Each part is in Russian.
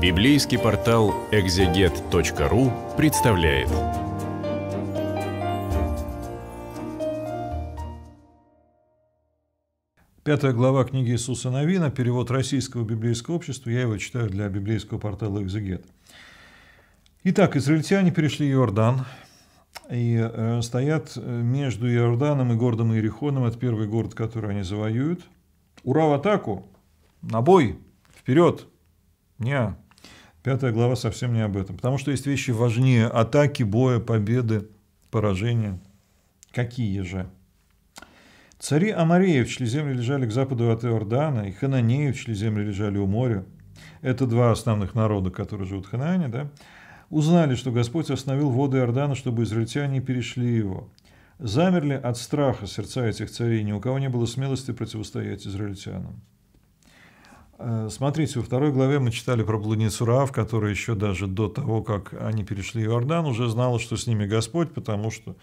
Библейский портал экзегет.ру представляет. Пятая глава книги Иисуса Новина, перевод российского библейского общества, я его читаю для библейского портала «Экзегет». Итак, израильтяне перешли Иордан и э, стоят э, между Иорданом и городом Иерихоном, это первый город, который они завоюют. Ура в атаку! На бой! Вперед! Неа! Пятая глава совсем не об этом. Потому что есть вещи важнее. Атаки, боя, победы, поражения. Какие же? Цари Амареев, чьи земли лежали к западу от Иордана, и Хананеев, чьи земли лежали у моря. Это два основных народа, которые живут в Ханаане, да? Узнали, что Господь остановил воды Иордана, чтобы израильтяне перешли его. Замерли от страха сердца этих царей, ни у кого не было смелости противостоять израильтянам. Э, смотрите, во второй главе мы читали про блудницу Раав, которая еще даже до того, как они перешли Иордан, уже знала, что с ними Господь, потому что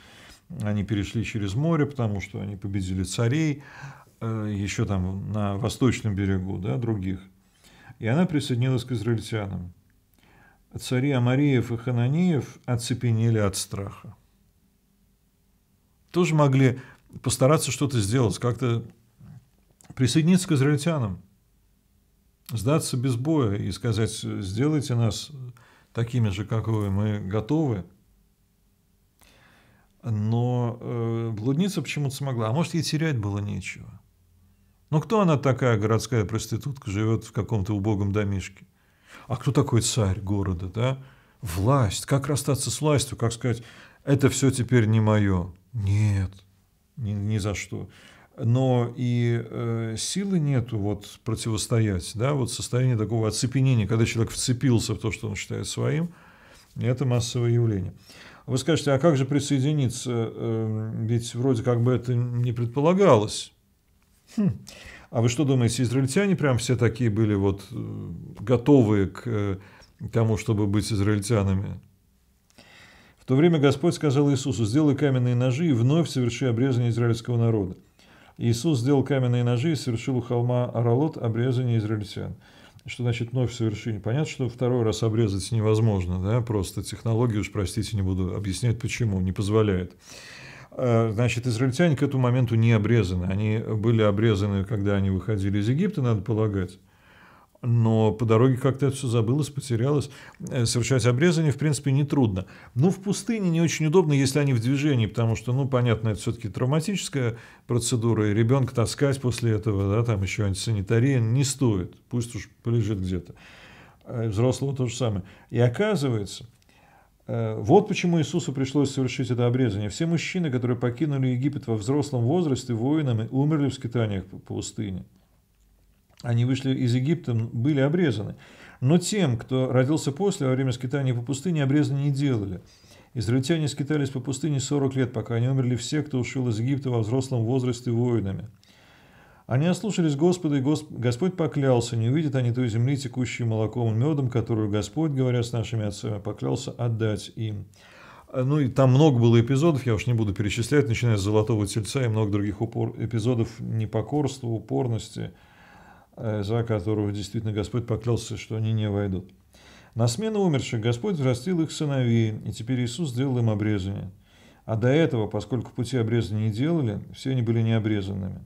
они перешли через море, потому что они победили царей, э, еще там на восточном берегу, да, других. И она присоединилась к израильтянам. Цари Амариев и Хананиев оцепенели от страха. Тоже могли постараться что-то сделать, как-то присоединиться к израильтянам – сдаться без боя и сказать, сделайте нас такими же, как вы, мы готовы. Но э, блудница почему-то смогла. А может, ей терять было нечего. Но ну, кто она такая, городская проститутка, живет в каком-то убогом домишке? А кто такой царь города, да? Власть. Как расстаться с властью? Как сказать, это все теперь не мое? Нет, ни, ни за что но и э, силы нету вот противостоять, да, вот состояние такого оцепенения, когда человек вцепился в то, что он считает своим, это массовое явление. Вы скажете, а как же присоединиться, э, ведь вроде как бы это не предполагалось. Хм. А вы что думаете, израильтяне прям все такие были вот э, готовые к, э, к тому, чтобы быть израильтянами? В то время Господь сказал Иисусу, сделай каменные ножи и вновь соверши обрезание израильского народа. Иисус сделал каменные ножи и совершил у холма Аралот обрезание израильтян. Что значит вновь совершение? Понятно, что второй раз обрезать невозможно, да, просто технологию, уж простите, не буду объяснять почему, не позволяет. Э, значит, израильтяне к этому моменту не обрезаны. Они были обрезаны, когда они выходили из Египта, надо полагать но по дороге как-то это все забылось, потерялось. Э, совершать обрезание, в принципе, нетрудно. Но ну, в пустыне не очень удобно, если они в движении, потому что, ну, понятно, это все-таки травматическая процедура, и ребенка таскать после этого, да, там еще антисанитария не стоит, пусть уж полежит где-то. А взрослого то же самое. И оказывается, э, вот почему Иисусу пришлось совершить это обрезание. Все мужчины, которые покинули Египет во взрослом возрасте воинами, умерли в скитаниях по пустыне они вышли из Египта, были обрезаны. Но тем, кто родился после, во время скитания по пустыне, обрезаны не делали. Израильтяне скитались по пустыне 40 лет, пока они умерли все, кто ушел из Египта во взрослом возрасте воинами. Они ослушались Господа, и Госп... Господь поклялся, не увидят они той земли, текущей молоком и медом, которую Господь, говоря с нашими отцами, поклялся отдать им. Э, ну и там много было эпизодов, я уж не буду перечислять, начиная с «Золотого тельца» и много других упор... эпизодов непокорства, упорности – Э, за которого действительно Господь поклялся, что они не войдут. На смену умерших Господь взрастил их сыновей, и теперь Иисус сделал им обрезание. А до этого, поскольку пути обрезания не делали, все они были необрезанными.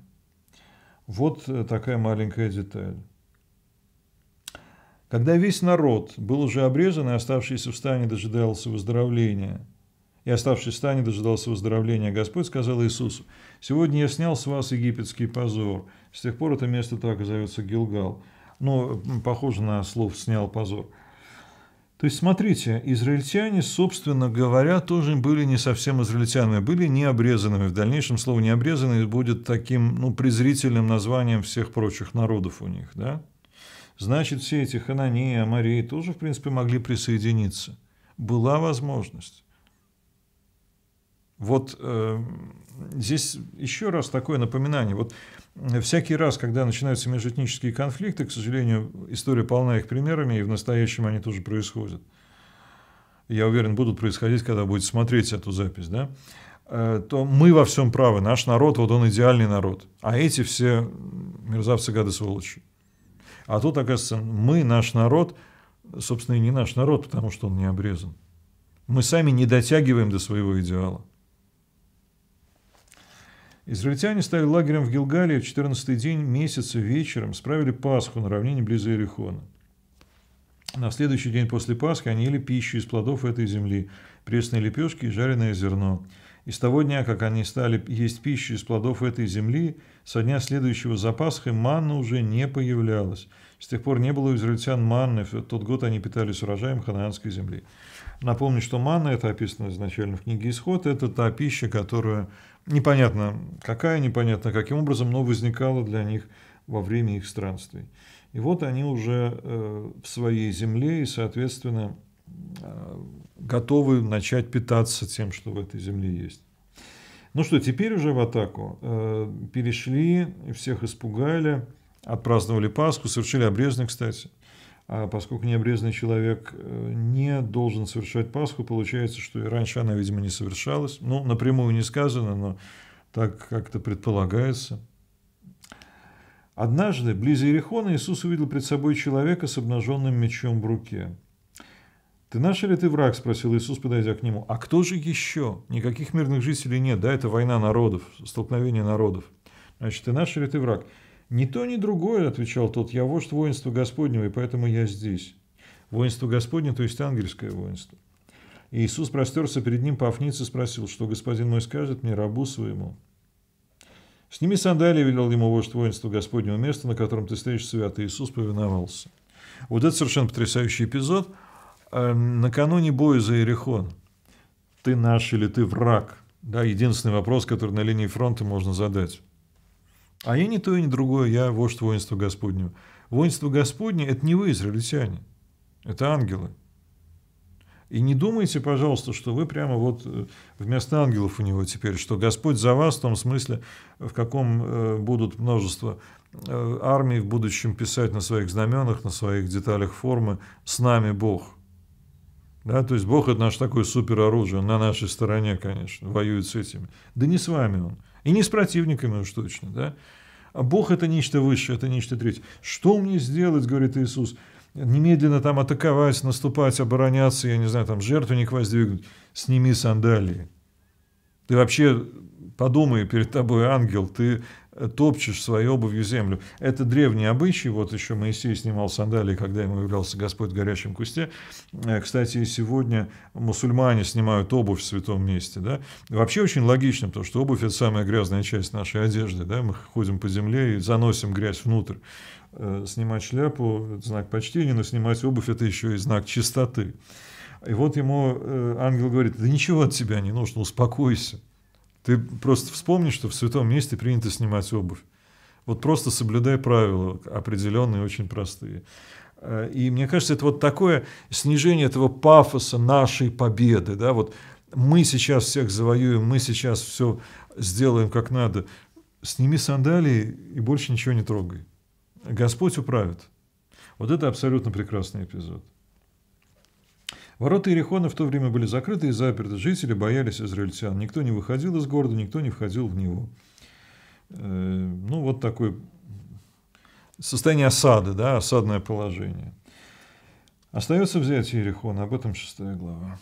Вот э, такая маленькая деталь. Когда весь народ был уже обрезан и оставшийся в стане дожидался выздоровления – и, оставшись в стане, дожидался выздоровления. Господь сказал Иисусу, «Сегодня я снял с вас египетский позор». С тех пор это место так и зовется Гилгал. Но ну, похоже на слов «снял позор». То есть, смотрите, израильтяне, собственно говоря, тоже были не совсем израильтянами, были необрезанными. В дальнейшем слово «необрезанный» будет таким ну, презрительным названием всех прочих народов у них. Да? Значит, все эти Ханании, Амарии тоже, в принципе, могли присоединиться. Была возможность. Вот э, здесь еще раз такое напоминание. Вот э, всякий раз, когда начинаются межэтнические конфликты, к сожалению, история полна их примерами, и в настоящем они тоже происходят. Я уверен, будут происходить, когда будет смотреть эту запись, да? Э, то мы во всем правы, наш народ, вот он идеальный народ, а эти все мерзавцы, гады, сволочи. А тут, оказывается, мы, наш народ, собственно, и не наш народ, потому что он не обрезан. Мы сами не дотягиваем до своего идеала. Израильтяне стали лагерем в Гилгале в 14-й день месяца вечером, справили Пасху на равнине близ Иерихона. На следующий день после Пасхи они ели пищу из плодов этой земли, пресные лепешки и жареное зерно. И с того дня, как они стали есть пищу из плодов этой земли, со дня следующего за Пасхой манна уже не появлялась. С тех пор не было у израильтян манны, в тот год они питались урожаем ханаанской земли. Напомню, что манна, это описано изначально в книге «Исход», это та пища, которая непонятно какая, непонятно каким образом, но возникала для них во время их странствий. И вот они уже э, в своей земле и, соответственно, э, готовы начать питаться тем, что в этой земле есть. Ну что, теперь уже в атаку. Э, перешли, всех испугали, отпраздновали Пасху, совершили обрезание, кстати – а поскольку необрезанный человек э, не должен совершать Пасху, получается, что и раньше она, видимо, не совершалась. Ну, напрямую не сказано, но так как-то предполагается. Однажды, близ Иерихона, Иисус увидел пред собой человека с обнаженным мечом в руке. «Ты наш или ты враг?» – спросил Иисус, подойдя к нему. «А кто же еще? Никаких мирных жителей нет, да, это война народов, столкновение народов. Значит, ты наш или ты враг?» «Ни то, ни другое», — отвечал тот, — «я вождь воинства Господнего, и поэтому я здесь». Воинство Господне, то есть ангельское воинство. И Иисус простерся перед ним по афнице и спросил, что господин мой скажет мне, рабу своему. «Сними сандалии», — велел ему вождь воинства Господнего места, на котором ты стоишь святый. Иисус повиновался. Вот это совершенно потрясающий эпизод. Эм, Накануне боя за Иерихон. Ты наш или ты враг? Да, единственный вопрос, который на линии фронта можно задать. А я не то и не другое, я вождь воинства Господнего. Воинство Господне – это не вы, израильтяне, это ангелы. И не думайте, пожалуйста, что вы прямо вот э, вместо ангелов у него теперь, что Господь за вас в том смысле, в каком э, будут множество э, армий в будущем писать на своих знаменах, на своих деталях формы «С нами Бог». Да, то есть Бог – это наш такое супероружие, он на нашей стороне, конечно, воюет с этими. Да не с вами он – и не с противниками уж точно. Да? А Бог – это нечто высшее, это нечто третье. Что мне сделать, говорит Иисус, немедленно там атаковать, наступать, обороняться, я не знаю, там жертвенник воздвигнуть, сними сандалии. Ты вообще подумай, перед тобой ангел, ты топчешь своей обувью землю. Это древний обычай. Вот еще Моисей снимал сандалии, когда ему являлся Господь в горячем кусте. Э, кстати, и сегодня мусульмане снимают обувь в святом месте. Да? Вообще очень логично, потому что обувь – это самая грязная часть нашей одежды. Да? Мы ходим по земле и заносим грязь внутрь. Э, снимать шляпу – это знак почтения, но снимать обувь – это еще и знак чистоты. И вот ему э, ангел говорит, да ничего от тебя не нужно, успокойся. Ты просто вспомни, что в святом месте принято снимать обувь. Вот просто соблюдай правила определенные, очень простые. Э, и мне кажется, это вот такое снижение этого пафоса нашей победы. Да? Вот мы сейчас всех завоюем, мы сейчас все сделаем как надо. Сними сандалии и больше ничего не трогай. Господь управит. Вот это абсолютно прекрасный эпизод. Ворота Иерихона в то время были закрыты и заперты. Жители боялись израильтян. Никто не выходил из города, никто не входил в него. Э, ну, вот такое состояние осады, да, осадное положение. Остается взять Иерихон, об этом шестая глава.